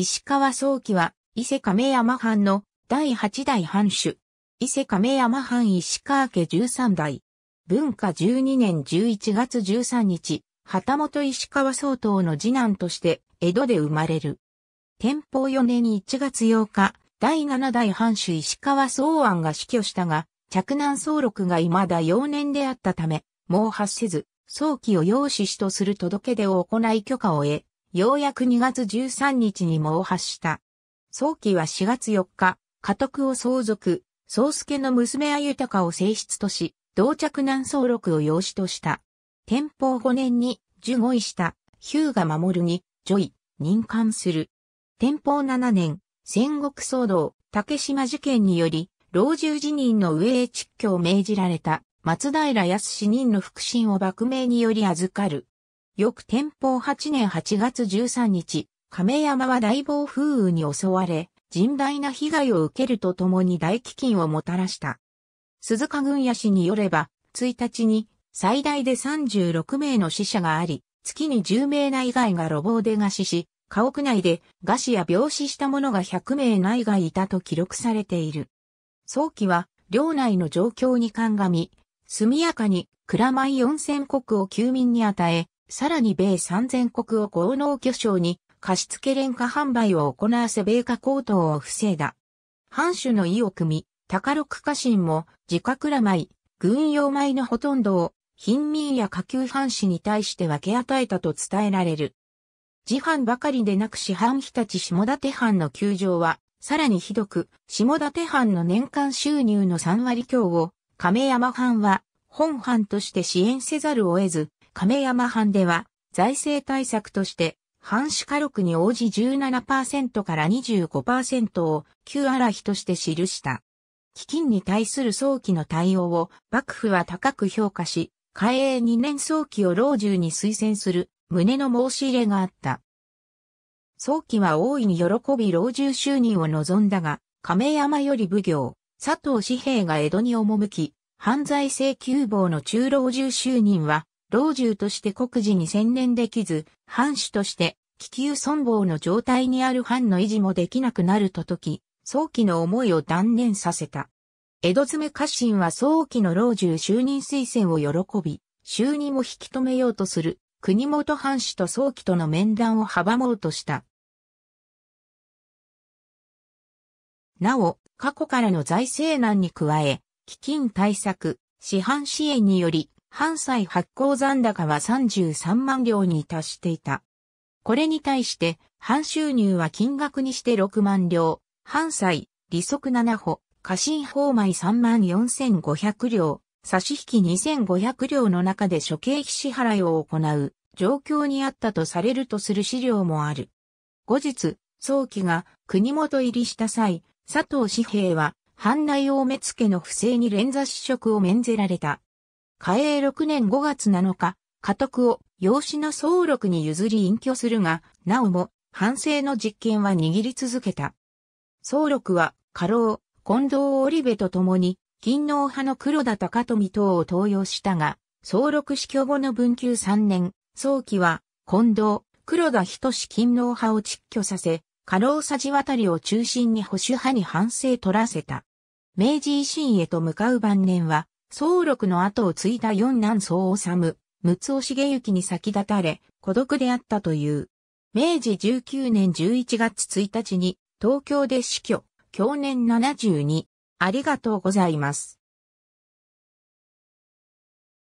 石川宗期は、伊勢亀山藩の第8代藩主。伊勢亀山藩石川家13代。文化12年11月13日、旗本石川総統の次男として江戸で生まれる。天保4年1月8日、第7代藩主石川総安が死去したが、着難総録が未だ幼年であったため、毛発せず、早期を養子死とする届け出を行い許可を得、ようやく2月13日に猛発した。早期は4月4日、家督を相続、宗助の娘あゆたかを正室とし、同着南総録を養子とした。天保5年に、受護医した、ヒューが守るに、ジョイ、任官する。天保7年、戦国騒動、竹島事件により、老中辞任の上へ蟄居を命じられた、松平康死人の腹心を幕名により預かる。翌天保8年8月13日、亀山は大暴風雨に襲われ、甚大な被害を受けるとともに大飢饉をもたらした。鈴鹿軍屋氏によれば、1日に最大で36名の死者があり、月に10名内外が路傍で餓死し、家屋内で餓死や病死した者が100名内外いたと記録されている。早期は、領内の状況に鑑み、速やかに蔵米4000国を休民に与え、さらに米3000国を豪農巨匠に貸付廉価販売を行わせ米価高騰を防いだ。藩主の意を組み、高六家臣も自家蔵米、軍用米のほとんどを貧民や下級藩士に対して分け与えたと伝えられる。自藩ばかりでなく市藩日立下館藩の窮状は、さらにひどく、下館藩の年間収入の3割強を、亀山藩は、本藩として支援せざるを得ず、亀山藩では、財政対策として、藩主火力に応じ17%から25%を旧荒日として記した。基金に対する早期の対応を幕府は高く評価し、開営2年早期を老中に推薦する旨の申し入れがあった。早期は大いに喜び老中就任を望んだが、亀山より奉行、佐藤志平が江戸に赴き、犯罪性急防の中老中就任は老中として国事に専念できず、藩主として気球存亡の状態にある藩の維持もできなくなるとき、早期の思いを断念させた。江戸詰家臣は早期の老中就任推薦を喜び、就任を引き止めようとする、国元藩主と早期との面談を阻もうとした。なお、過去からの財政難に加え、基金対策、市販支援により、半債発行残高は33万両に達していた。これに対して、半収入は金額にして6万両、半債、利息7歩、過信法米3万4500両、差し引き2500両の中で諸経費支払いを行う状況にあったとされるとする資料もある。後日、早期が国元入りした際、佐藤志平は、藩内大目付の不正に連座試食を免ぜられた。嘉永6年5月7日、家督を養子の総録に譲り隠居するが、なおも反省の実権は握り続けた。総録は、家老、近藤織部と共に、勤王派の黒田高富等を登用したが、総録死去後の文久3年、早期は、近藤、黒田等勤王派を窒居させ、家老さじ渡りを中心に保守派に反省取らせた。明治維新へと向かう晩年は、総録の後を継いだ四男総治、六尾茂之に先立たれ、孤独であったという。明治19年11月1日に東京で死去、去年72。ありがとうございます。